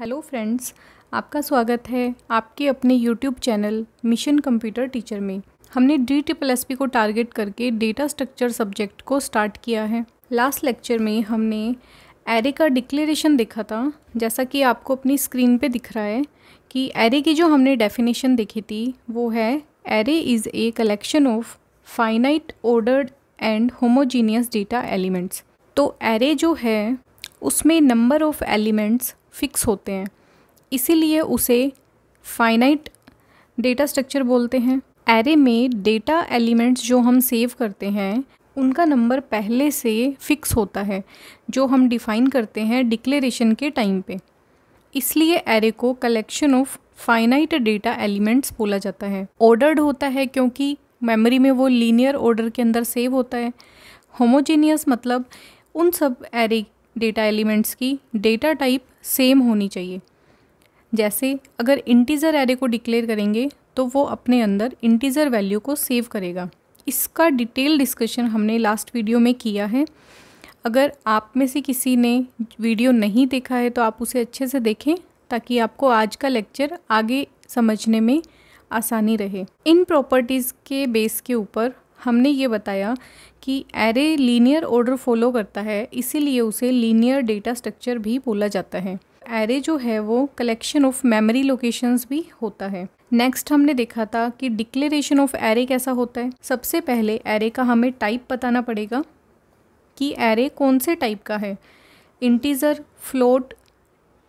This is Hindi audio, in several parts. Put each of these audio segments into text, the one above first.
हेलो फ्रेंड्स आपका स्वागत है आपके अपने YouTube channel mission computer teacher में हमने डी ट्रिपल एस को टारगेट करके डेटा स्ट्रक्चर सब्जेक्ट को स्टार्ट किया है लास्ट लेक्चर में हमने एरे का डिक्लेरेशन देखा था जैसा कि आपको अपनी स्क्रीन पे दिख रहा है कि एरे की जो हमने डेफिनेशन देखी थी वो है array is a collection of finite ordered and homogeneous data elements तो एरे जो है उसमें नंबर ऑफ़ एलिमेंट्स फिक्स होते हैं इसीलिए उसे फाइनाइट डेटा स्ट्रक्चर बोलते हैं एरे में डेटा एलिमेंट्स जो हम सेव करते हैं उनका नंबर पहले से फिक्स होता है जो हम डिफ़ाइन करते हैं डिक्लेरेशन के टाइम पे इसलिए एरे को collection of finite data elements बोला जाता है ऑर्डर्ड होता है क्योंकि मेमोरी में वो लीनियर ऑर्डर के अंदर सेव होता है होमोजेनियस मतलब उन सब एरे डेटा एलिमेंट्स की डेटा टाइप सेम होनी चाहिए जैसे अगर इंटीज़र एरे को डिक्लेयर करेंगे तो वो अपने अंदर इंटीज़र वैल्यू को सेव करेगा इसका डिटेल डिस्कशन हमने लास्ट वीडियो में किया है अगर आप में से किसी ने वीडियो नहीं देखा है तो आप उसे अच्छे से देखें ताकि आपको आज का लेक्चर आगे समझने में आसानी रहे इन प्रॉपर्टीज़ के बेस के ऊपर हमने ये बताया कि एरे लीनियर ऑर्डर फॉलो करता है इसीलिए उसे लीनियर डेटा स्ट्रक्चर भी बोला जाता है एरे जो है वो कलेक्शन ऑफ मेमोरी लोकेशंस भी होता है नेक्स्ट हमने देखा था कि डिक्लेरेशन ऑफ एरे कैसा होता है सबसे पहले एरे का हमें टाइप बताना पड़ेगा कि एरे कौन से टाइप का है integer float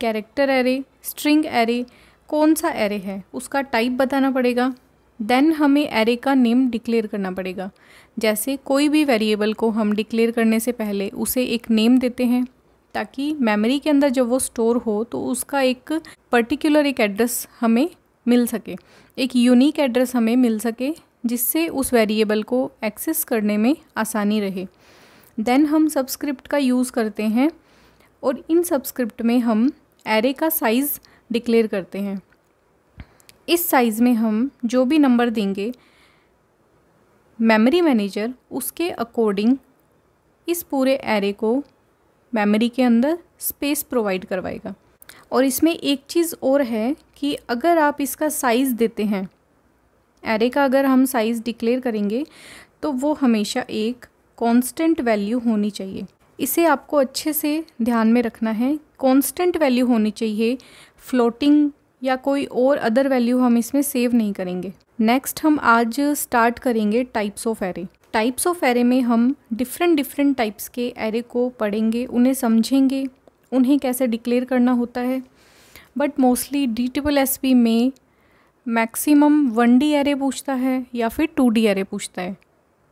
character array string array कौन सा एरे है उसका टाइप बताना पड़ेगा देन हमें एरे का नेम डिक्लेयर करना पड़ेगा जैसे कोई भी वेरिएबल को हम डिक्लेयर करने से पहले उसे एक नेम देते हैं ताकि मेमोरी के अंदर जब वो स्टोर हो तो उसका एक पर्टिकुलर एक एड्रेस हमें मिल सके एक यूनिक एड्रेस हमें मिल सके जिससे उस वेरिएबल को एक्सेस करने में आसानी रहे देन हम सब्सक्रिप्ट का यूज़ करते हैं और इन सब्सक्रिप्ट में हम एरे का साइज़ डिक्लेयर करते हैं इस साइज़ में हम जो भी नंबर देंगे मेमोरी मैनेजर उसके अकॉर्डिंग इस पूरे एरे को मेमोरी के अंदर स्पेस प्रोवाइड करवाएगा और इसमें एक चीज़ और है कि अगर आप इसका साइज़ देते हैं एरे का अगर हम साइज़ डिक्लेयर करेंगे तो वो हमेशा एक कांस्टेंट वैल्यू होनी चाहिए इसे आपको अच्छे से ध्यान में रखना है कांस्टेंट वैल्यू होनी चाहिए फ्लोटिंग या कोई और अदर वैल्यू हम इसमें सेव नहीं करेंगे नेक्स्ट हम आज स्टार्ट करेंगे types of array types of array में हम डिफरेंट डिफरेंट टाइप्स के एरे को पढ़ेंगे उन्हें समझेंगे उन्हें कैसे डिक्लेयर करना होता है but mostly D triple S P में मैक्सिमम वन डी एरे पूछता है या फिर टू डी एरे पूछता है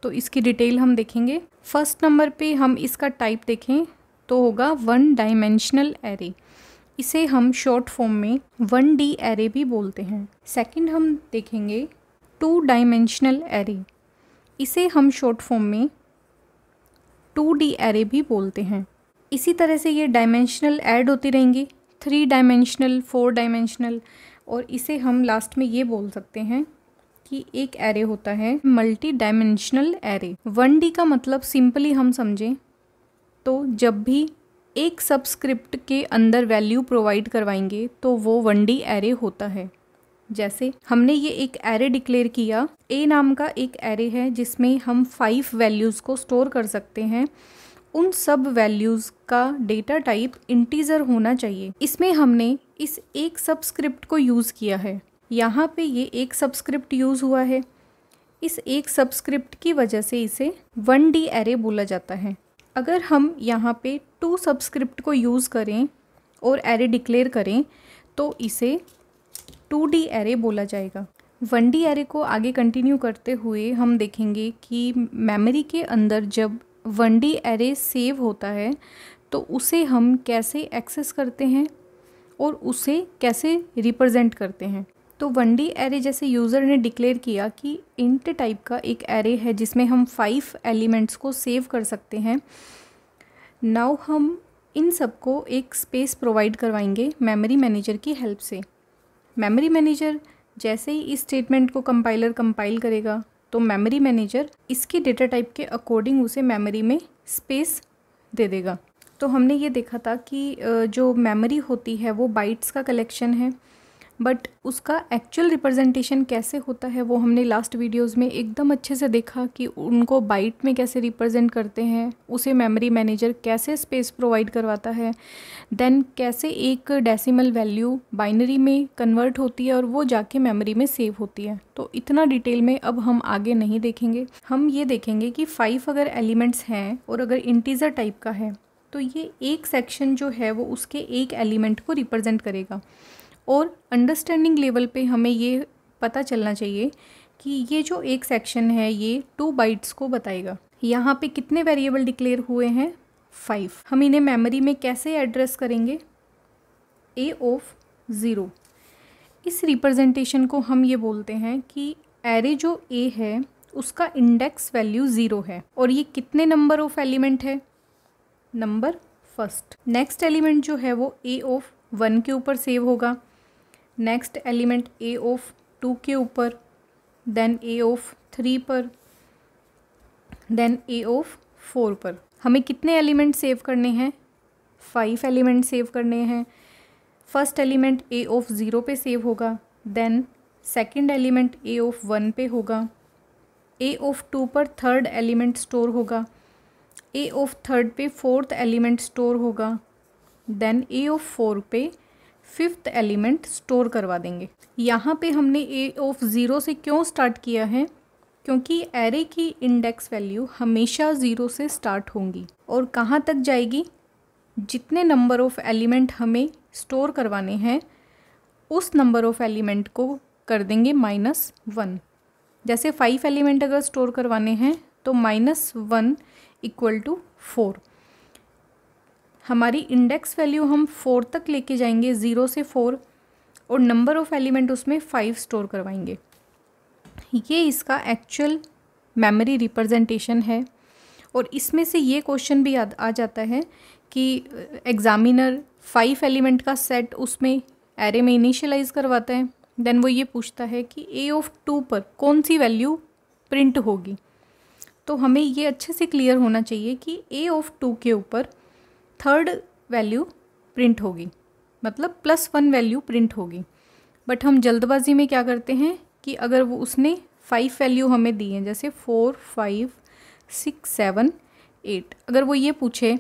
तो इसकी डिटेल हम देखेंगे फर्स्ट नंबर पे हम इसका टाइप देखें तो होगा वन डायमेंशनल एरे इसे हम शॉर्ट फॉर्म में वन डी एरे भी बोलते हैं सेकंड हम देखेंगे टू डायमेंशनल एरे इसे हम शॉर्ट फॉर्म में टू डी एरे भी बोलते हैं इसी तरह से ये डायमेंशनल ऐड होती रहेंगी थ्री डायमेंशनल फोर डायमेंशनल और इसे हम लास्ट में ये बोल सकते हैं कि एक एरे होता है multi dimensional array one D का मतलब सिंपली हम समझें तो जब भी एक सबस्क्रिप्ट के अंदर वैल्यू प्रोवाइड करवाएंगे तो वो वन डी एरे होता है जैसे हमने ये एक एरे डिक्लेयर किया ए नाम का एक एरे है जिसमें हम फाइव वैल्यूज़ को स्टोर कर सकते हैं उन सब वैल्यूज़ का डेटा टाइप इंटीजर होना चाहिए इसमें हमने इस एक सबस्क्रिप्ट को यूज़ किया है यहाँ पे ये एक सबस्क्रिप्ट यूज़ हुआ है इस एक सबस्क्रिप्ट की वजह से इसे वन डी एरे बोला जाता है अगर हम यहाँ पे टू सब्सक्रिप्ट को यूज़ करें और एरे डिक्लेयर करें तो इसे टू डी एरे बोला जाएगा वन डी एरे को आगे कंटिन्यू करते हुए हम देखेंगे कि मेमोरी के अंदर जब वन डी एरे सेव होता है तो उसे हम कैसे एक्सेस करते हैं और उसे कैसे रिप्रेजेंट करते हैं तो वन डी एरे जैसे यूज़र ने डिक्लेयर किया कि इंट टाइप का एक एरे है जिसमें हम फाइव एलिमेंट्स को सेव कर सकते हैं नाउ हम इन सब को एक स्पेस प्रोवाइड करवाएंगे मेमोरी मैनेजर की हेल्प से मेमोरी मैनेजर जैसे ही इस स्टेटमेंट को कंपाइलर कंपाइल करेगा तो मेमोरी मैनेजर इसके डेटा टाइप के अकॉर्डिंग उसे मेमोरी में स्पेस दे देगा तो हमने ये देखा था कि जो मेमोरी होती है वो बाइट्स का कलेक्शन है बट उसका एक्चुअल रिप्रेजेंटेशन कैसे होता है वो हमने लास्ट वीडियोस में एकदम अच्छे से देखा कि उनको बाइट में कैसे रिप्रेजेंट करते हैं उसे मेमोरी मैनेजर कैसे स्पेस प्रोवाइड करवाता है देन कैसे एक डेसिमल वैल्यू बाइनरी में कन्वर्ट होती है और वो जाके मेमोरी में सेव होती है तो इतना डिटेल में अब हम आगे नहीं देखेंगे हम ये देखेंगे कि फाइव अगर एलिमेंट्स हैं और अगर इंटीजर टाइप का है तो ये एक सेक्शन जो है वो उसके एक एलिमेंट को रिप्रेजेंट करेगा और अंडरस्टैंडिंग लेवल पे हमें ये पता चलना चाहिए कि ये जो एक सेक्शन है ये टू बाइट्स को बताएगा यहाँ पे कितने वेरिएबल डिक्लेयर हुए हैं फाइव हम इन्हें मेमोरी में कैसे एड्रेस करेंगे ए ऑफ ज़ीरो इस रिप्रेजेंटेशन को हम ये बोलते हैं कि एरे जो ए है उसका इंडेक्स वैल्यू ज़ीरो है और ये कितने नंबर ऑफ एलिमेंट है नंबर फर्स्ट नेक्स्ट एलिमेंट जो है वो ए ऑफ वन के ऊपर सेव होगा next element A of two के ऊपर देन ए ऑफ थ्री पर देन ए ऑफ फोर पर हमें कितने एलिमेंट सेव करने हैं फाइव एलिमेंट सेव करने हैं first element A of zero पे सेव होगा then second element A of one पे होगा ए ऑफ टू पर थर्ड एलिमेंट स्टोर होगा ए ऑफ थर्ड पे फोर्थ एलिमेंट स्टोर होगा देन ए ऑफ फोर पे फिफ्थ एलिमेंट स्टोर करवा देंगे यहाँ पे हमने ए ऑफ ज़ीरो से क्यों स्टार्ट किया है क्योंकि एरे की इंडेक्स वैल्यू हमेशा ज़ीरो से स्टार्ट होंगी और कहाँ तक जाएगी जितने नंबर ऑफ़ एलिमेंट हमें स्टोर करवाने हैं उस नंबर ऑफ़ एलिमेंट को कर देंगे माइनस वन जैसे फाइव एलिमेंट अगर स्टोर करवाने हैं तो minus one equal to four हमारी इंडेक्स वैल्यू हम फोर तक लेके जाएंगे ज़ीरो से फोर और नंबर ऑफ़ एलिमेंट उसमें फाइव स्टोर करवाएंगे ये इसका एक्चुअल मेमोरी रिप्रेजेंटेशन है और इसमें से ये क्वेश्चन भी आ, आ जाता है कि एग्ज़ामिनर फाइव एलिमेंट का सेट उसमें एरे में इनिशियलाइज करवाता है देन वो ये पूछता है कि ए ऑफ टू पर कौन सी वैल्यू प्रिंट होगी तो हमें ये अच्छे से क्लियर होना चाहिए कि ए ऑफ टू के ऊपर थर्ड वैल्यू प्रिंट होगी मतलब प्लस वन वैल्यू प्रिंट होगी बट हम जल्दबाजी में क्या करते हैं कि अगर वो उसने फाइव वैल्यू हमें दी है जैसे four five six seven eight अगर वो ये पूछे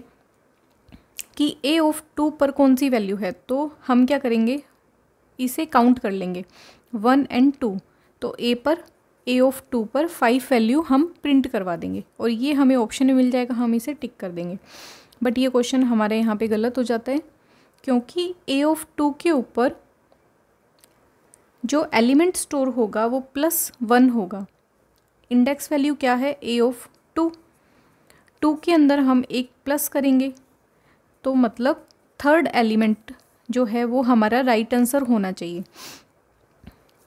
कि ए ऑफ टू पर कौन सी वैल्यू है तो हम क्या करेंगे इसे काउंट कर लेंगे वन एंड टू तो ए पर ए ऑफ टू पर फाइव वैल्यू हम प्रिंट करवा देंगे और ये हमें ऑप्शन मिल जाएगा हम इसे टिक कर देंगे बट ये क्वेश्चन हमारे यहाँ पे गलत हो जाता है क्योंकि ए ऑफ टू के ऊपर जो एलिमेंट स्टोर होगा वो प्लस वन होगा इंडेक्स वैल्यू क्या है ए ऑफ टू टू के अंदर हम एक प्लस करेंगे तो मतलब थर्ड एलिमेंट जो है वो हमारा राइट right आंसर होना चाहिए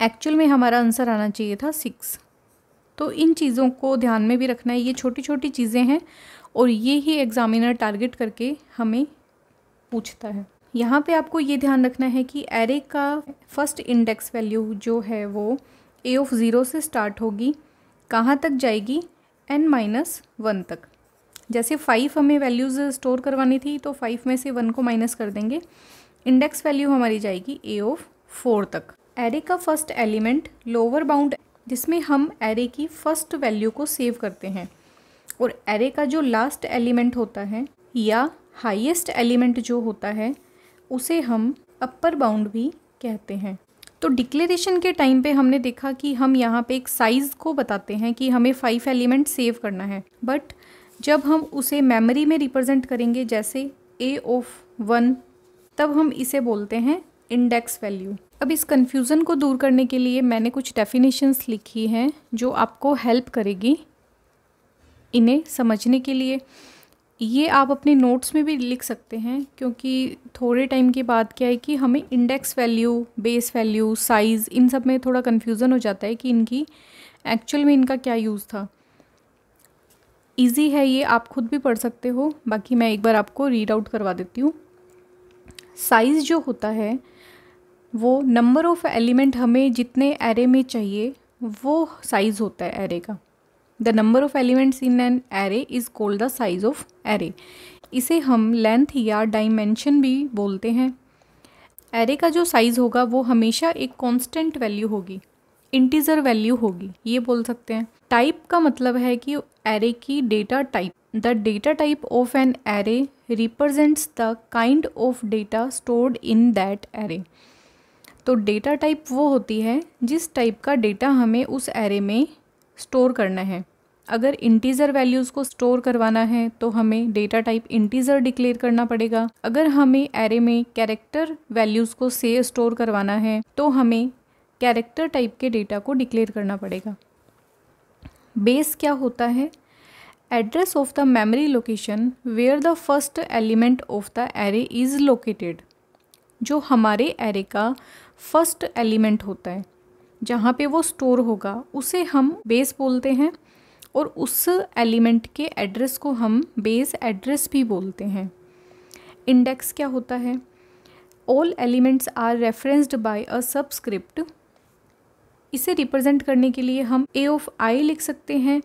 एक्चुअल में हमारा आंसर आना चाहिए था सिक्स तो इन चीज़ों को ध्यान में भी रखना है ये छोटी छोटी चीज़ें हैं और ये ही एग्ज़ामिनर टारगेट करके हमें पूछता है यहाँ पे आपको ये ध्यान रखना है कि एरे का फर्स्ट इंडेक्स वैल्यू जो है वो ए ऑफ ज़ीरो से स्टार्ट होगी कहाँ तक जाएगी एन माइनस वन तक जैसे फाइव हमें वैल्यूज़ स्टोर करवानी थी तो फाइव में से वन को माइनस कर देंगे इंडेक्स वैल्यू हमारी जाएगी ए ऑफ फोर तक एरे का फर्स्ट एलिमेंट लोअर बाउंड जिसमें हम एरे की फर्स्ट वैल्यू को सेव करते हैं और एरे का जो लास्ट एलिमेंट होता है या हाईएस्ट एलिमेंट जो होता है उसे हम अपर बाउंड भी कहते हैं तो डिक्लेरेशन के टाइम पे हमने देखा कि हम यहाँ पे एक साइज़ को बताते हैं कि हमें फाइव एलिमेंट सेव करना है बट जब हम उसे मेमोरी में रिप्रेजेंट करेंगे जैसे ए ऑफ वन तब हम इसे बोलते हैं इंडेक्स वैल्यू अब इस कन्फ्यूज़न को दूर करने के लिए मैंने कुछ डेफिनेशंस लिखी हैं जो आपको हेल्प करेगी इन्हें समझने के लिए ये आप अपने नोट्स में भी लिख सकते हैं क्योंकि थोड़े टाइम के बाद क्या है कि हमें index value base value size इन सब में थोड़ा कन्फ्यूज़न हो जाता है कि इनकी एक्चुअल में इनका क्या यूज़ था ईजी है ये आप खुद भी पढ़ सकते हो बाकी मैं एक बार आपको रीड आउट करवा देती हूँ साइज़ जो होता है वो नंबर ऑफ़ एलिमेंट हमें जितने एरे में चाहिए वो साइज़ होता है एरे का the number of elements in an array is called the size of array इसे हम लेंथ या डायमेंशन भी बोलते हैं एरे का जो साइज़ होगा वो हमेशा एक कांस्टेंट वैल्यू होगी इंटीजर वैल्यू होगी ये बोल सकते हैं टाइप का मतलब है कि एरे की data type the data type of an array represents the kind of data stored in that array तो डेटा टाइप वो होती है जिस टाइप का डेटा हमें उस एरे में स्टोर करना है अगर इंटीज़र वैल्यूज़ को स्टोर करवाना है तो हमें डेटा टाइप इंटीज़र डिक्लेयर करना पड़ेगा अगर हमें एरे में कैरेक्टर वैल्यूज़ को से स्टोर करवाना है तो हमें कैरेक्टर टाइप के डेटा को डिक्लेयर करना पड़ेगा बेस क्या होता है address of the memory location where the first element of the array is located जो हमारे एरे का फर्स्ट एलिमेंट होता है जहाँ पे वो स्टोर होगा उसे हम बेस बोलते हैं और उस एलिमेंट के एड्रेस को हम बेस एड्रेस भी बोलते हैं इंडेक्स क्या होता है all elements are referenced by a subscript इसे रिप्रेजेंट करने के लिए हम ए ऑफ आई लिख सकते हैं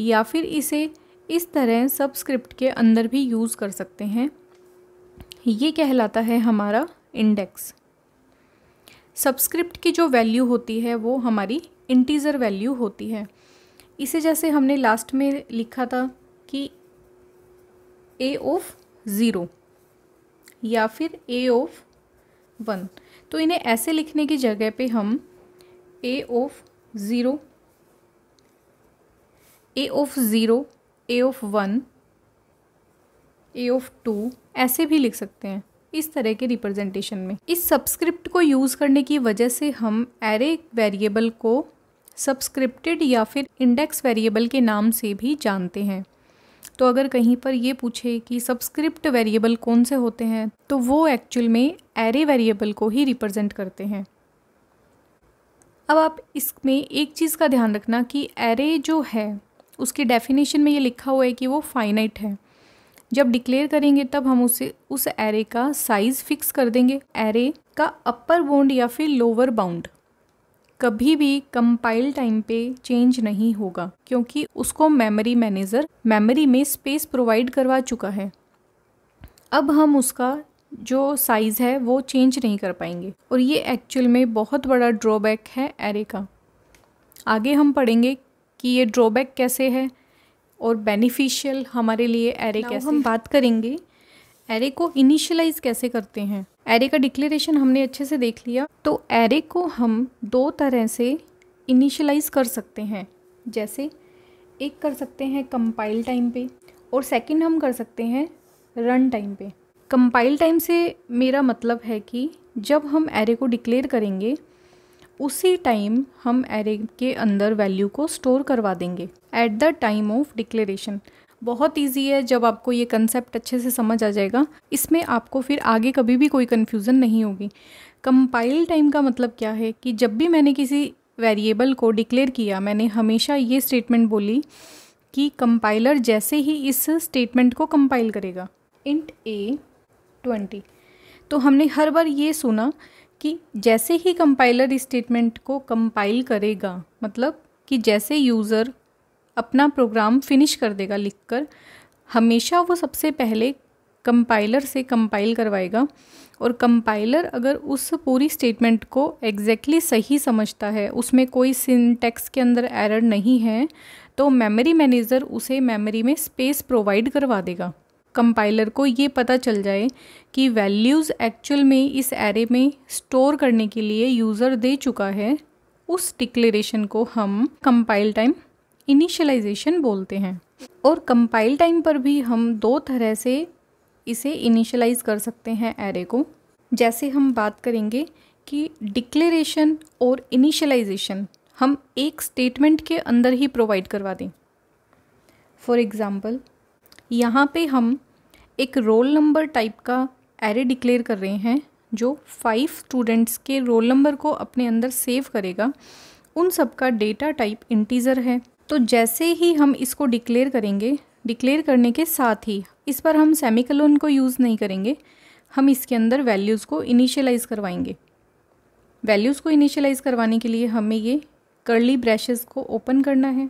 या फिर इसे इस तरह सबस्क्रिप्ट के अंदर भी यूज़ कर सकते हैं ये कहलाता है हमारा इंडेक्स सब्सक्रिप्ट की जो वैल्यू होती है वो हमारी इंटीज़र वैल्यू होती है इसे जैसे हमने लास्ट में लिखा था कि ए ऑफ ज़ीरो या फिर ए ऑफ वन तो इन्हें ऐसे लिखने की जगह पे हम A of zero A of zero A of one A of two ऐसे भी लिख सकते हैं इस तरह के रिप्रेजेंटेशन में इस सब्सक्रिप्ट को यूज़ करने की वजह से हम एरे वेरिएबल को सबस्क्रिप्टेड या फिर इंडेक्स वेरिएबल के नाम से भी जानते हैं तो अगर कहीं पर ये पूछे कि सब्सक्रिप्ट वेरिएबल कौन से होते हैं तो वो एक्चुअल में एरे वेरिएबल को ही रिप्रेजेंट करते हैं अब आप इसमें एक चीज़ का ध्यान रखना कि एरे जो है उसके डेफिनेशन में ये लिखा हुआ है कि वो फाइनाइट है जब डिक्लेयर करेंगे तब हम उसे उस एरे का साइज़ फिक्स कर देंगे एरे का अपर बाउंड या फिर लोअर बाउंड कभी भी कंपाइल टाइम पे चेंज नहीं होगा क्योंकि उसको मेमोरी मैनेजर मेमोरी में स्पेस प्रोवाइड करवा चुका है अब हम उसका जो साइज़ है वो चेंज नहीं कर पाएंगे और ये एक्चुअल में बहुत बड़ा ड्रॉबैक है एरे का आगे हम पढ़ेंगे कि ये ड्रॉबैक कैसे है और बेनिफिशियल हमारे लिए एरे कैसे हम बात करेंगे एरे को इनिशियलाइज कैसे करते हैं एरे का डिक्लेरेशन हमने अच्छे से देख लिया तो एरे को हम दो तरह से इनिशियलाइज कर सकते हैं जैसे एक कर सकते हैं कंपाइल टाइम पे और सेकंड हम कर सकते हैं रन टाइम पे कंपाइल टाइम से मेरा मतलब है कि जब हम एरे को डिक्लेयर करेंगे उसी टाइम हम एरे के अंदर वैल्यू को स्टोर करवा देंगे at the time of declaration बहुत इजी है जब आपको ये कंसेप्ट अच्छे से समझ आ जाएगा इसमें आपको फिर आगे कभी भी कोई कन्फ्यूज़न नहीं होगी कंपाइल टाइम का मतलब क्या है कि जब भी मैंने किसी वेरिएबल को डिक्लेयर किया मैंने हमेशा ये स्टेटमेंट बोली कि कंपाइलर जैसे ही इस स्टेटमेंट को कंपाइल करेगा इंट ए ट्वेंटी तो हमने हर बार ये सुना कि जैसे ही कंपाइलर इस स्टेटमेंट को कंपाइल करेगा मतलब कि जैसे यूज़र अपना प्रोग्राम फिनिश कर देगा लिखकर हमेशा वो सबसे पहले कंपाइलर से कंपाइल करवाएगा और कंपाइलर अगर उस पूरी स्टेटमेंट को एग्जैक्टली exactly सही समझता है उसमें कोई सिंटेक्स के अंदर एरर नहीं है तो मेमोरी मैनेजर उसे मेमोरी में स्पेस प्रोवाइड करवा देगा कंपाइलर को ये पता चल जाए कि वैल्यूज़ एक्चुअल में इस एरे में स्टोर करने के लिए यूज़र दे चुका है उस डिक्लेरेशन को हम कंपाइल टाइम इनिशलाइजेशन बोलते हैं और कंपाइल टाइम पर भी हम दो तरह से इसे इनिशलाइज कर सकते हैं एरे को जैसे हम बात करेंगे कि डिक्लेरेशन और इनिशियलाइजेशन हम एक स्टेटमेंट के अंदर ही प्रोवाइड करवा दें फॉर एग्ज़ाम्पल यहाँ पे हम एक रोल नंबर टाइप का एरे डिक्लेयर कर रहे हैं जो फाइव स्टूडेंट्स के रोल नंबर को अपने अंदर सेव करेगा उन सब का डेटा टाइप इंटीज़र है तो जैसे ही हम इसको डिक्लेयर करेंगे डिक्लेयर करने के साथ ही इस पर हम सेमिकलोन को यूज़ नहीं करेंगे हम इसके अंदर वैल्यूज़ को इनिशियलाइज़ करवाएंगे वैल्यूज़ को इनिशियलाइज़ करवाने के लिए हमें ये कर्ली ब्रैशेज को ओपन करना है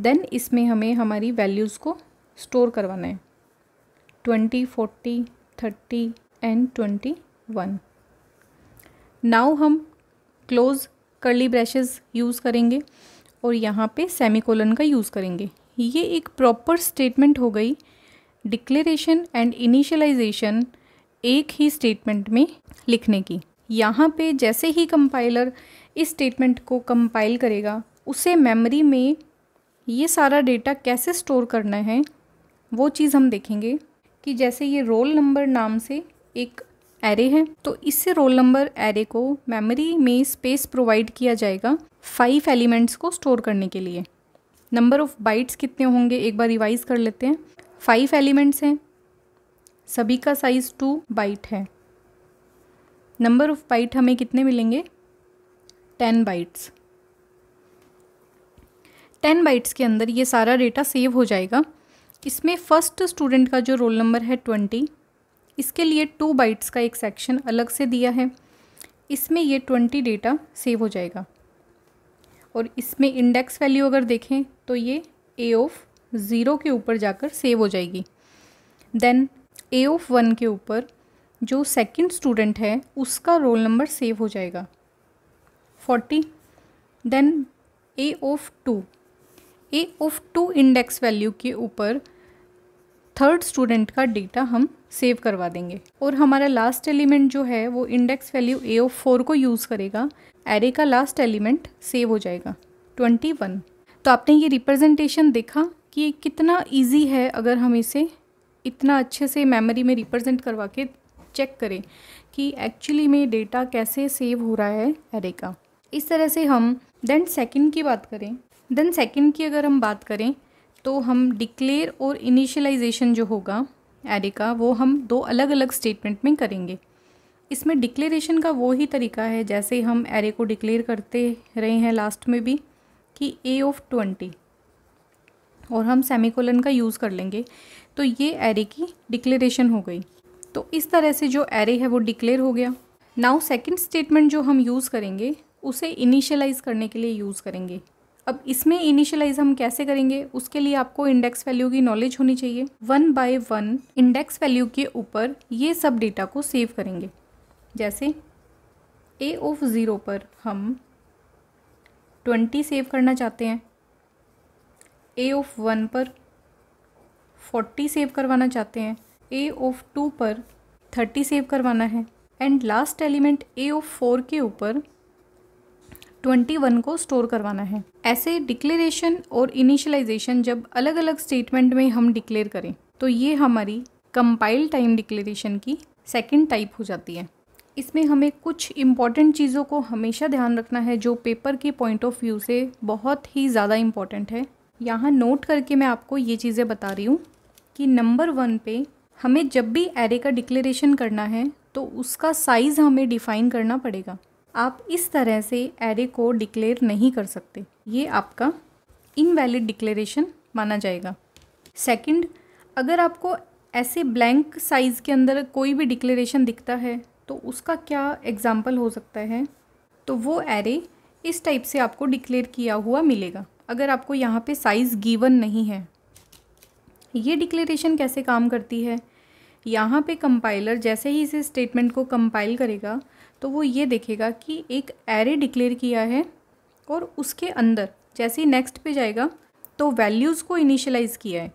देन इसमें हमें हमारी वैल्यूज़ को स्टोर करवाना है twenty forty thirty and twenty one now हम क्लोज कर्ली ब्रशेज़ यूज़ करेंगे और यहाँ पे कोलन का यूज़ करेंगे ये एक प्रॉपर स्टेटमेंट हो गई डिक्लेरेशन एंड इनिशियलाइजेशन एक ही स्टेटमेंट में लिखने की यहाँ पे जैसे ही कंपाइलर इस स्टेटमेंट को कंपाइल करेगा उसे मेमोरी में ये सारा डेटा कैसे स्टोर करना है वो चीज़ हम देखेंगे कि जैसे ये रोल नंबर नाम से एक एरे है तो इससे रोल नंबर एरे को मेमोरी में स्पेस प्रोवाइड किया जाएगा फाइव एलिमेंट्स को स्टोर करने के लिए नंबर ऑफ़ बाइट्स कितने होंगे एक बार रिवाइज़ कर लेते हैं फाइव एलिमेंट्स हैं सभी का साइज़ टू बाइट है नंबर ऑफ़ बाइट हमें कितने मिलेंगे टेन बाइट्स टेन बाइट्स के अंदर ये सारा डेटा सेव हो जाएगा इसमें फ़र्स्ट स्टूडेंट का जो रोल नंबर है ट्वेंटी इसके लिए टू बाइट्स का एक सेक्शन अलग से दिया है इसमें ये ट्वेंटी डेटा सेव हो जाएगा और इसमें इंडेक्स वैल्यू अगर देखें तो ये ए ऑफ ज़ीरो के ऊपर जाकर सेव हो जाएगी देन ए ऑफ वन के ऊपर जो सेकंड स्टूडेंट है उसका रोल नंबर सेव हो जाएगा forty then A of two a of two index value के ऊपर थर्ड स्टूडेंट का डेटा हम सेव करवा देंगे और हमारा लास्ट एलिमेंट जो है वो index value a of four को यूज़ करेगा एरे का लास्ट एलिमेंट सेव हो जाएगा ट्वेंटी वन तो आपने ये रिप्रेजेंटेशन देखा कि कितना इजी है अगर हम इसे इतना अच्छे से मेमोरी में रिप्रेजेंट करवा के चेक करें कि एक्चुअली में डेटा कैसे सेव हो रहा है एरे का इस तरह से हम देन सेकंड की बात करें देन सेकंड की अगर हम बात करें तो हम डिक्लेयर और इनिशियलाइजेशन जो होगा एरे का वो हम दो अलग अलग स्टेटमेंट में करेंगे इसमें डिक्लेरेशन का वो ही तरीका है जैसे हम एरे को डिक्लेयर करते रहे हैं लास्ट में भी कि ए ऑफ ट्वेंटी और हम सेमीकोलन का यूज़ कर लेंगे तो ये एरे की डिक्लेरेशन हो गई तो इस तरह से जो एरे है वो डिक्लेयर हो गया नाउ सेकंड स्टेटमेंट जो हम यूज़ करेंगे उसे इनिशियलाइज़ करने के लिए यूज़ करेंगे अब इसमें इनिशियलाइज हम कैसे करेंगे उसके लिए आपको इंडेक्स वैल्यू की नॉलेज होनी चाहिए one by one index value के ऊपर ये सब डेटा को सेव करेंगे जैसे ए ऑफ ज़ीरो पर हम ट्वेंटी सेव करना चाहते हैं ए ऑफ वन पर फोर्टी सेव करवाना चाहते हैं ए ऑफ टू पर थर्टी सेव करवाना है and last element A of four के ऊपर 21 को स्टोर करवाना है ऐसे डिक्लेरेशन और इनिशलाइजेशन जब अलग अलग स्टेटमेंट में हम डिक्लेयर करें तो ये हमारी कंपाइल टाइम डिक्लेरेशन की सेकेंड टाइप हो जाती है इसमें हमें कुछ इम्पॉर्टेंट चीज़ों को हमेशा ध्यान रखना है जो पेपर के पॉइंट ऑफ व्यू से बहुत ही ज़्यादा इम्पॉर्टेंट है यहाँ नोट करके मैं आपको ये चीज़ें बता रही हूँ कि नंबर वन पे हमें जब भी एरे का डिक्लेरेशन करना है तो उसका साइज़ हमें डिफ़ाइन करना पड़ेगा आप इस तरह से एरे को डिक्लेयर नहीं कर सकते ये आपका इनवैलिड डिक्लेरेशन माना जाएगा सेकंड अगर आपको ऐसे ब्लैंक साइज़ के अंदर कोई भी डिक्लेरेशन दिखता है तो उसका क्या एग्ज़ाम्पल हो सकता है तो वो एरे इस टाइप से आपको डिक्लेयर किया हुआ मिलेगा अगर आपको यहाँ पे साइज़ गिवन नहीं है ये डिक्लेरेशन कैसे काम करती है यहाँ पे कंपाइलर जैसे ही इसे स्टेटमेंट को कंपाइल करेगा तो वो ये देखेगा कि एक एरे डिक्लेयर किया है और उसके अंदर जैसे ही नेक्स्ट पे जाएगा तो वैल्यूज़ को इनिशलाइज़ किया है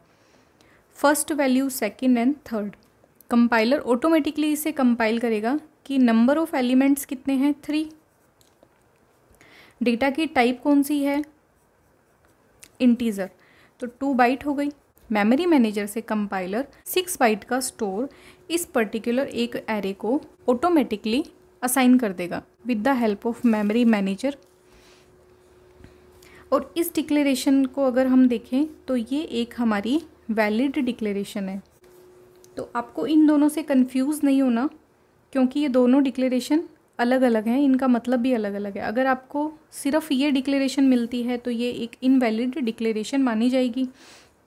first value second and third compiler automatically इसे कंपाइल करेगा कि नंबर ऑफ एलिमेंट्स कितने हैं थ्री डेटा की टाइप कौन सी है इंटीज़र तो टू बाइट हो गई मेमोरी मैनेजर से कंपाइलर सिक्स बाइट का स्टोर इस पर्टिकुलर एक एरे को ऑटोमेटिकली असाइन कर देगा with the help of memory manager और इस डिक्लेरेशन को अगर हम देखें तो ये एक हमारी वैलिड डिक्लेरेशन है तो आपको इन दोनों से कंफ्यूज नहीं होना क्योंकि ये दोनों डिक्लेरेशन अलग अलग हैं इनका मतलब भी अलग अलग है अगर आपको सिर्फ ये डिक्लेरेशन मिलती है तो ये एक इनवैलिड डिक्लेरेशन मानी जाएगी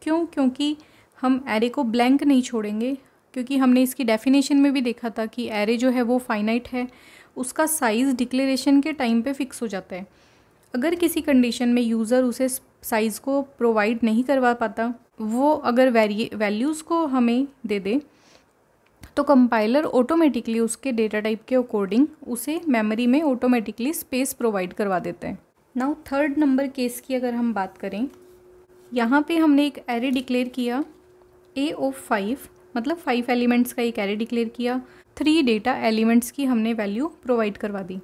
क्यों क्योंकि हम एरे को ब्लैंक नहीं छोड़ेंगे क्योंकि हमने इसकी डेफिनेशन में भी देखा था कि एरे जो है वो फाइनाइट है उसका साइज़ डिक्लेरेशन के टाइम पे फिक्स हो जाता है अगर किसी कंडीशन में यूज़र उसे साइज़ को प्रोवाइड नहीं करवा पाता वो अगर वैरिए वैल्यूज़ को हमें दे दे तो कंपाइलर ऑटोमेटिकली उसके डेटा टाइप के अकॉर्डिंग उसे मेमोरी में ऑटोमेटिकली स्पेस प्रोवाइड करवा देते हैं नाउ थर्ड नंबर केस की अगर हम बात करें यहाँ पे हमने एक एरे डिक्लेयर किया ए ओ फाइव मतलब फाइव एलिमेंट्स का एक एरे डिक्लेयर किया थ्री डेटा एलिमेंट्स की हमने वैल्यू प्रोवाइड करवा दी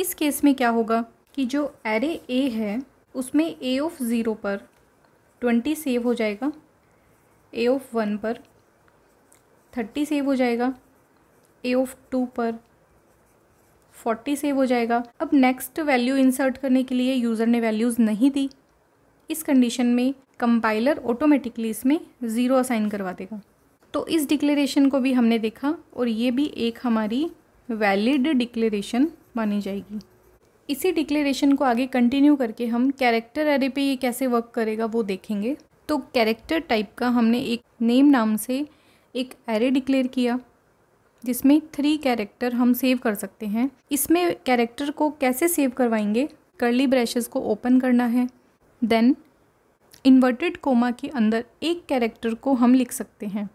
इस केस में क्या होगा कि जो एरे ए है उसमें ए ऑफ ज़ीरो पर ट्वेंटी सेव हो जाएगा ए ऑफ वन पर थर्टी सेव हो जाएगा ए ऑफ टू पर फोर्टी सेव हो जाएगा अब नेक्स्ट वैल्यू इंसर्ट करने के लिए यूज़र ने वैल्यूज़ नहीं दी इस कंडीशन में कंपाइलर ऑटोमेटिकली इसमें ज़ीरो असाइन करवा देगा तो इस डिक्लेरेशन को भी हमने देखा और ये भी एक हमारी वैलिड डिक्लेरेशन मानी जाएगी इसी डिक्लेरेशन को आगे कंटिन्यू करके हम कैरेक्टर एरे पे ये कैसे वर्क करेगा वो देखेंगे तो कैरेक्टर टाइप का हमने एक नेम नाम से एक एरे डिक्लेयर किया जिसमें थ्री कैरेक्टर हम सेव कर सकते हैं इसमें कैरेक्टर को कैसे सेव करवाएंगे कर्ली ब्रैशेज को ओपन करना है देन इन्वर्टेड कोमा के अंदर एक कैरेक्टर को हम लिख सकते हैं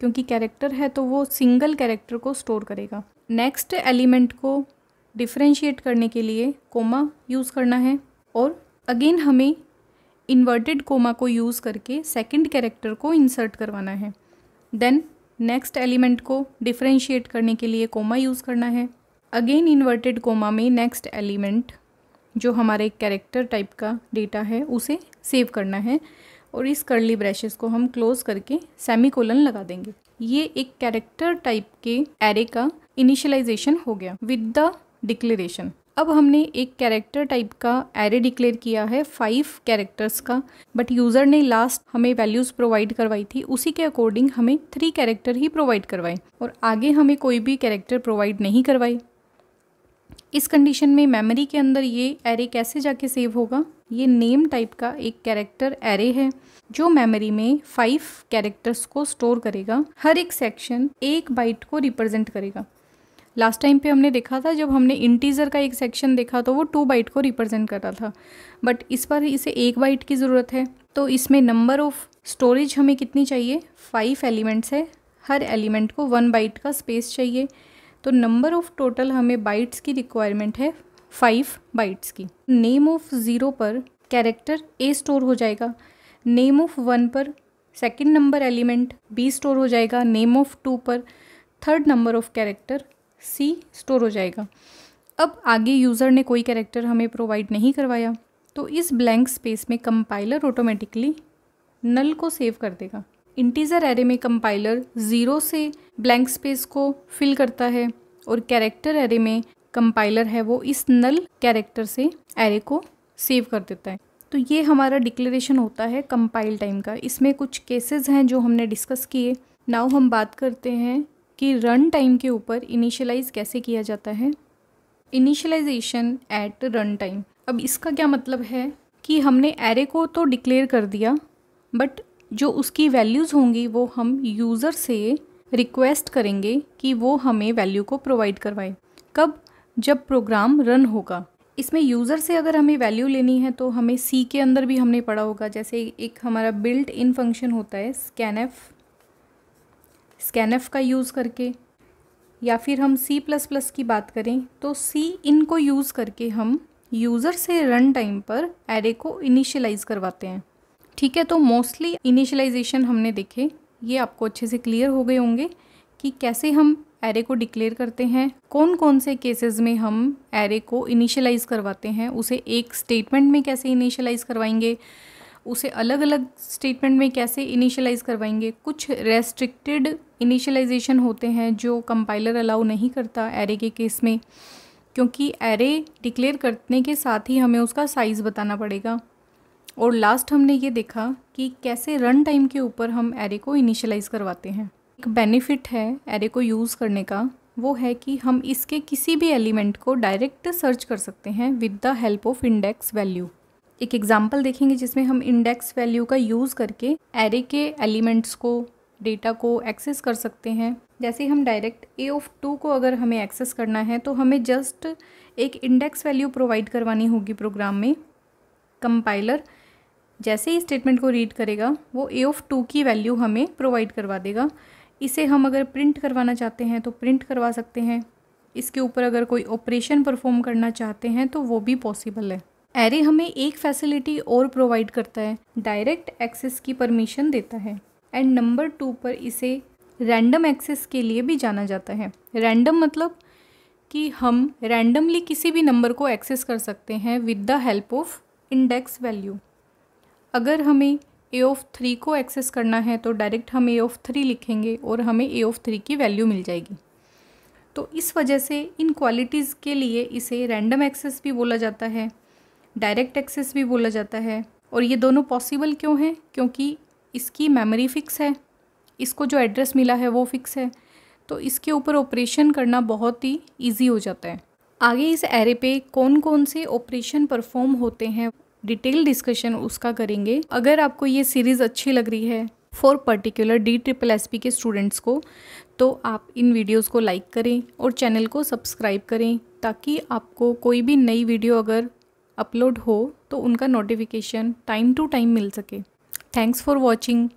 क्योंकि कैरेक्टर है तो वो सिंगल कैरेक्टर को स्टोर करेगा नेक्स्ट एलिमेंट को डिफ्रेंशिएट करने के लिए कोमा यूज़ करना है और अगेन हमें इन्वर्टेड कोमा को यूज़ करके सेकंड कैरेक्टर को इंसर्ट करवाना है देन नेक्स्ट एलिमेंट को डिफ्रेंशिएट करने के लिए कोमा यूज़ करना है अगेन इन्वर्टेड कोमा में नेक्स्ट एलिमेंट जो हमारे कैरेक्टर टाइप का डेटा है उसे सेव करना है और इस कर्ली ब्रशेस को हम क्लोज करके सेमी कोलन लगा देंगे ये एक कैरेक्टर टाइप के एरे का इनिशियलाइजेशन हो गया विद द डिक्लेरेशन अब हमने एक कैरेक्टर टाइप का एरे डिक्लेयर किया है फाइव कैरेक्टर्स का बट यूज़र ने लास्ट हमें वैल्यूज़ प्रोवाइड करवाई थी उसी के अकॉर्डिंग हमें थ्री कैरेक्टर ही प्रोवाइड करवाए और आगे हमें कोई भी कैरेक्टर प्रोवाइड नहीं करवाए इस कंडीशन में मेमोरी के अंदर ये एरे कैसे जाके सेव होगा ये नेम टाइप का एक कैरेक्टर एरे है जो मेमोरी में फाइव कैरेक्टर्स को स्टोर करेगा हर एक सेक्शन एक बाइट को रिप्रेजेंट करेगा लास्ट टाइम पे हमने देखा था जब हमने इंटीजर का एक सेक्शन देखा तो वो टू बाइट को रिप्रेजेंट कर रहा था बट इस बार इसे एक बाइट की ज़रूरत है तो इसमें नंबर ऑफ स्टोरेज हमें कितनी चाहिए फाइव एलिमेंट्स है हर एलिमेंट को वन बाइट का स्पेस चाहिए तो नंबर ऑफ टोटल हमें बाइट्स की रिक्वायरमेंट है फाइव बाइट्स की नेम ऑफ ज़ीरो पर कैरेक्टर ए स्टोर हो जाएगा नेम ऑफ वन पर second number element b store हो जाएगा नेम ऑफ टू पर third number of character c store हो जाएगा अब आगे यूज़र ने कोई कैरेक्टर हमें प्रोवाइड नहीं करवाया तो इस ब्लैंक स्पेस में कंपाइलर ऑटोमेटिकली नल को सेव कर देगा इंटीजर एरे में कंपाइलर ज़ीरो से ब्लैंक स्पेस को फिल करता है और कैरेक्टर एरे में कंपाइलर है वो इस नल कैरेक्टर से एरे को सेव कर देता है तो ये हमारा डिक्लेरेशन होता है कंपाइल टाइम का इसमें कुछ केसेस हैं जो हमने डिस्कस किए नाउ हम बात करते हैं कि रन टाइम के ऊपर इनिशियलाइज़ कैसे किया जाता है इनिशियलाइजेशन एट रन टाइम अब इसका क्या मतलब है कि हमने एरे को तो डिक्लेयर कर दिया बट जो उसकी वैल्यूज़ होंगी वो हम यूज़र से रिक्वेस्ट करेंगे कि वो हमें वैल्यू को प्रोवाइड करवाए कब जब प्रोग्राम रन होगा इसमें यूज़र से अगर हमें वैल्यू लेनी है तो हमें सी के अंदर भी हमने पढ़ा होगा जैसे एक हमारा बिल्ट इन फंक्शन होता है स्कैनएफ स्कैनएफ का यूज़ करके या फिर हम सी प्लस प्लस की बात करें तो सी इन को यूज़ करके हम यूज़र से रन टाइम पर एरे को इनिशियलाइज़ करवाते हैं ठीक है तो मोस्टली इनिशलाइजेशन हमने देखे ये आपको अच्छे से क्लियर हो गए होंगे कि कैसे हम एरे को डिक्लेयर करते हैं कौन कौन से केसेस में हम एरे को इनिशियलाइज़ करवाते हैं उसे एक स्टेटमेंट में कैसे इनिशियलाइज़ करवाएंगे उसे अलग अलग स्टेटमेंट में कैसे इनिशियलाइज़ करवाएंगे कुछ रेस्ट्रिक्टेड इनिशियलाइजेशन होते हैं जो कंपाइलर अलाउ नहीं करता एरे के केस में क्योंकि एरे डिक्लेयर करने के साथ ही हमें उसका साइज़ बताना पड़ेगा और लास्ट हमने ये देखा कि कैसे रन टाइम के ऊपर हम एरे को इनिशलाइज़ करवाते हैं एक बेनिफिट है एरे को यूज़ करने का वो है कि हम इसके किसी भी एलिमेंट को डायरेक्ट सर्च कर सकते हैं with the help of index value एक एग्जाम्पल देखेंगे जिसमें हम इंडेक्स वैल्यू का यूज़ करके एरे के एलिमेंट्स को डेटा को एक्सेस कर सकते हैं जैसे हम डायरेक्ट ए ऑफ टू को अगर हमें एक्सेस करना है तो हमें जस्ट एक इंडेक्स वैल्यू प्रोवाइड करवानी होगी प्रोग्राम में कंपाइलर जैसे ही स्टेटमेंट को रीड करेगा वो ए ऑफ टू की वैल्यू हमें प्रोवाइड करवा देगा इसे हम अगर प्रिंट करवाना चाहते हैं तो प्रिंट करवा सकते हैं इसके ऊपर अगर कोई ऑपरेशन परफॉर्म करना चाहते हैं तो वो भी पॉसिबल है एरे हमें एक फैसिलिटी और प्रोवाइड करता है डायरेक्ट एक्सेस की परमिशन देता है एंड नंबर टू पर इसे रैंडम एक्सेस के लिए भी जाना जाता है रैंडम मतलब कि हम रैंडमली किसी भी नंबर को एक्सेस कर सकते हैं with the help of index value अगर हमें ए ऑफ थ्री को एक्सेस करना है तो डायरेक्ट हम ए ऑफ थ्री लिखेंगे और हमें ए ऑफ थ्री की वैल्यू मिल जाएगी तो इस वजह से इन क्वालिटीज़ के लिए इसे रैंडम एक्सेस भी बोला जाता है डायरेक्ट एक्सेस भी बोला जाता है और ये दोनों पॉसिबल क्यों हैं क्योंकि इसकी मेमोरी फिक्स है इसको जो एड्रेस मिला है वो फिक्स है तो इसके ऊपर ऑपरेशन करना बहुत ही ईजी हो जाता है आगे इस एरे पे कौन कौन से ऑपरेशन परफॉर्म होते हैं डिटेल डिस्कशन उसका करेंगे अगर आपको ये सीरीज़ अच्छी लग रही है for particular D triple S P के स्टूडेंट्स को तो आप इन वीडियोस को लाइक करें और चैनल को सब्सक्राइब करें ताकि आपको कोई भी नई वीडियो अगर अपलोड हो तो उनका नोटिफिकेशन टाइम टू टाइम मिल सके थैंक्स फॉर वॉचिंग